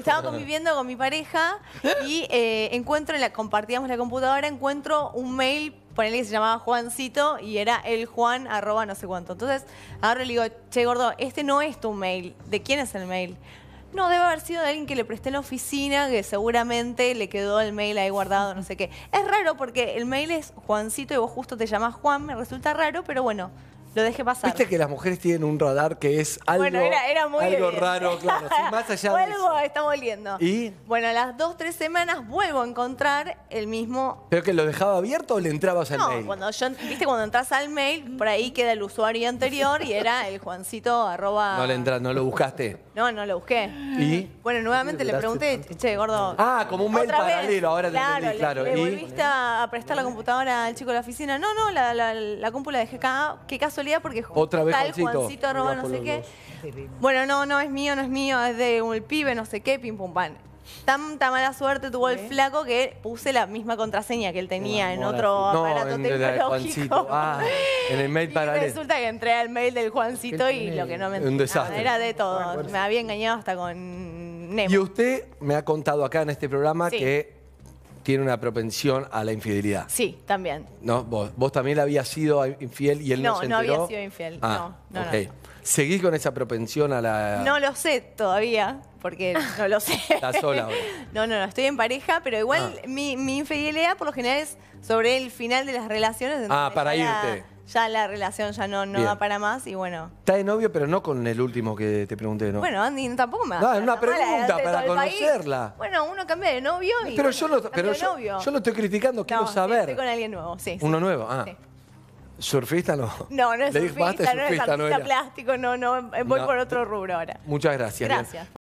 Estaba conviviendo con mi pareja y eh, encuentro, la, compartíamos la computadora, encuentro un mail, ponele que se llamaba Juancito y era el Juan arroba no sé cuánto. Entonces ahora le digo, che gordo, este no es tu mail. ¿De quién es el mail? No, debe haber sido de alguien que le presté en la oficina, que seguramente le quedó el mail ahí guardado, no sé qué. Es raro porque el mail es Juancito y vos justo te llamás Juan, me resulta raro, pero bueno, lo dejé pasar. Viste que las mujeres tienen un radar que es algo, algo raro, claro. más allá de Vuelvo, está volviendo. ¿Y? Bueno, a las dos, tres semanas vuelvo a encontrar el mismo. ¿Pero que lo dejaba abierto o le entrabas al mail? Cuando yo, viste, cuando entras al mail, por ahí queda el usuario anterior y era el Juancito arroba. No le entra, no lo buscaste. No, no lo busqué. ¿Y? Bueno, nuevamente le pregunté, che, gordo. Ah, como un mail paralelo, ahora claro, claro. Le, ¿Y? volviste a prestar la computadora al chico de la oficina. No, no, la, la, la, la dejé acá. ¿Qué caso porque Otra vez tal Juancito, no sé qué. Bueno, no, no es mío, no es mío, es de un pibe, no sé qué, pim pum pan. Tanta mala suerte tuvo el flaco que puse la misma contraseña que él tenía en otro aparato tecnológico. Ah, en el mail para Y resulta que entré al mail del Juancito y lo que no me era de todo. Me había engañado hasta con Nemo. Y usted me ha contado acá en este programa que tiene una propensión a la infidelidad. Sí, también. ¿No? Vos, vos también habías sido infiel y él no, no se enteró. Ah, no, no había sido infiel. no, no, no. ¿Seguís con esa propensión a la...? No lo sé todavía, porque no lo sé. ¿Estás sola No, no, no, estoy en pareja, pero igual ah. mi, infidelidad por lo general es sobre el final de las relaciones. Ah, para irte ya la relación ya no, no da para más y bueno. Está de novio, pero no con el último que te pregunté, ¿no? Bueno, Andy tampoco me No, es una pregunta para conocerla. Bueno, uno cambia de novio y. Pero, yo, lo, pero yo, yo lo estoy criticando, quiero no, saber. Estoy con alguien nuevo, sí. Uno nuevo, ah. ¿Surfista no? No, no es surfista, surfista, no es artista plástico, no, no, voy por otro rubro ahora. Muchas gracias. Gracias.